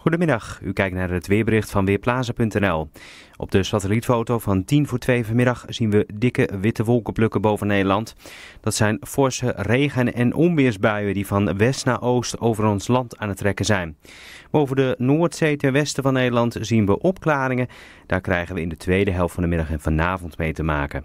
Goedemiddag, u kijkt naar het weerbericht van Weerplaza.nl. Op de satellietfoto van 10 voor 2 vanmiddag zien we dikke witte wolkenplukken boven Nederland. Dat zijn forse regen- en onweersbuien die van west naar oost over ons land aan het trekken zijn. Boven de Noordzee ten westen van Nederland zien we opklaringen. Daar krijgen we in de tweede helft van de middag en vanavond mee te maken.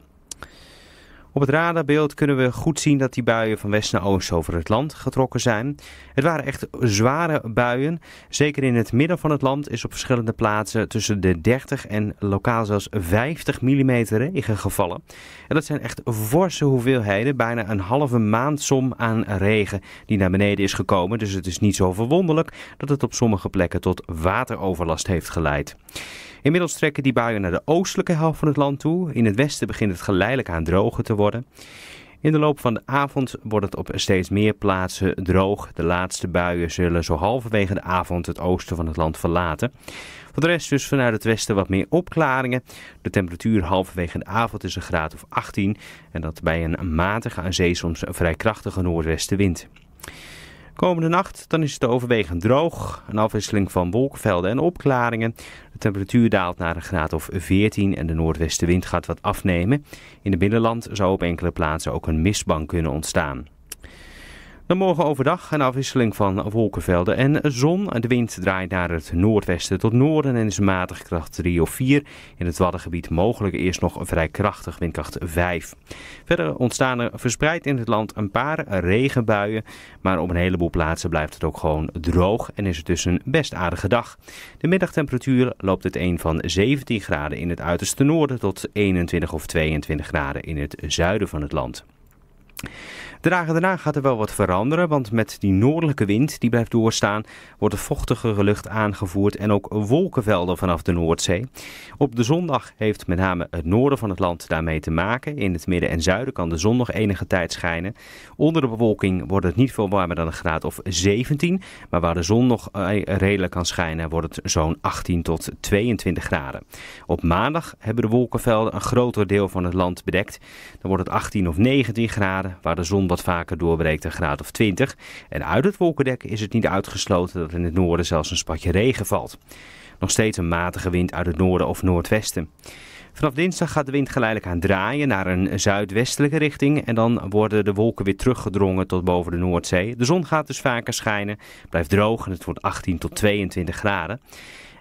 Op het radarbeeld kunnen we goed zien dat die buien van west naar oost over het land getrokken zijn. Het waren echt zware buien. Zeker in het midden van het land is op verschillende plaatsen tussen de 30 en lokaal zelfs 50 mm regen gevallen. En dat zijn echt forse hoeveelheden, bijna een halve maandsom aan regen die naar beneden is gekomen. Dus het is niet zo verwonderlijk dat het op sommige plekken tot wateroverlast heeft geleid. Inmiddels trekken die buien naar de oostelijke helft van het land toe. In het westen begint het geleidelijk aan droger te worden. In de loop van de avond wordt het op steeds meer plaatsen droog. De laatste buien zullen zo halverwege de avond het oosten van het land verlaten. Voor de rest dus vanuit het westen wat meer opklaringen. De temperatuur halverwege de avond is een graad of 18 en dat bij een matige aan zee soms vrij krachtige noordwestenwind. Komende nacht dan is het overwegend droog. Een afwisseling van wolkenvelden en opklaringen. De temperatuur daalt naar een graad of 14 en de noordwestenwind gaat wat afnemen. In het binnenland zou op enkele plaatsen ook een mistbank kunnen ontstaan. Dan morgen overdag een afwisseling van wolkenvelden en zon. De wind draait naar het noordwesten tot noorden en is matig kracht 3 of 4. In het Waddengebied mogelijk eerst nog vrij krachtig, windkracht 5. Verder ontstaan er verspreid in het land een paar regenbuien. Maar op een heleboel plaatsen blijft het ook gewoon droog en is het dus een best aardige dag. De middagtemperatuur loopt het een van 17 graden in het uiterste noorden tot 21 of 22 graden in het zuiden van het land. De dagen daarna gaat er wel wat veranderen, want met die noordelijke wind die blijft doorstaan, wordt de vochtige lucht aangevoerd en ook wolkenvelden vanaf de Noordzee. Op de zondag heeft met name het noorden van het land daarmee te maken. In het midden en zuiden kan de zon nog enige tijd schijnen. Onder de bewolking wordt het niet veel warmer dan een graad of 17, maar waar de zon nog eh, redelijk kan schijnen, wordt het zo'n 18 tot 22 graden. Op maandag hebben de wolkenvelden een groter deel van het land bedekt. Dan wordt het 18 of 19 graden waar de zon wat vaker doorbreekt een graad of 20. En uit het wolkendek is het niet uitgesloten dat in het noorden zelfs een spatje regen valt. Nog steeds een matige wind uit het noorden of noordwesten. Vanaf dinsdag gaat de wind geleidelijk aan draaien naar een zuidwestelijke richting. En dan worden de wolken weer teruggedrongen tot boven de Noordzee. De zon gaat dus vaker schijnen, blijft droog en het wordt 18 tot 22 graden.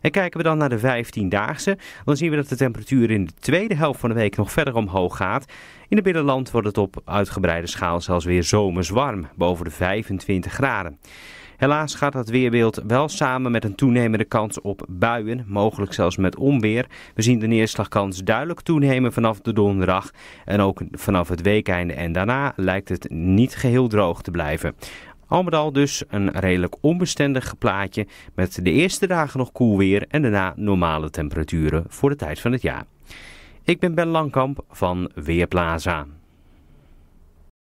En kijken we dan naar de 15-daagse, dan zien we dat de temperatuur in de tweede helft van de week nog verder omhoog gaat. In het binnenland wordt het op uitgebreide schaal zelfs weer zomers warm, boven de 25 graden. Helaas gaat dat weerbeeld wel samen met een toenemende kans op buien, mogelijk zelfs met onweer. We zien de neerslagkans duidelijk toenemen vanaf de donderdag en ook vanaf het weekende. en daarna lijkt het niet geheel droog te blijven. Al met al dus een redelijk onbestendig plaatje met de eerste dagen nog koel weer en daarna normale temperaturen voor de tijd van het jaar. Ik ben Ben Langkamp van Weerplaza.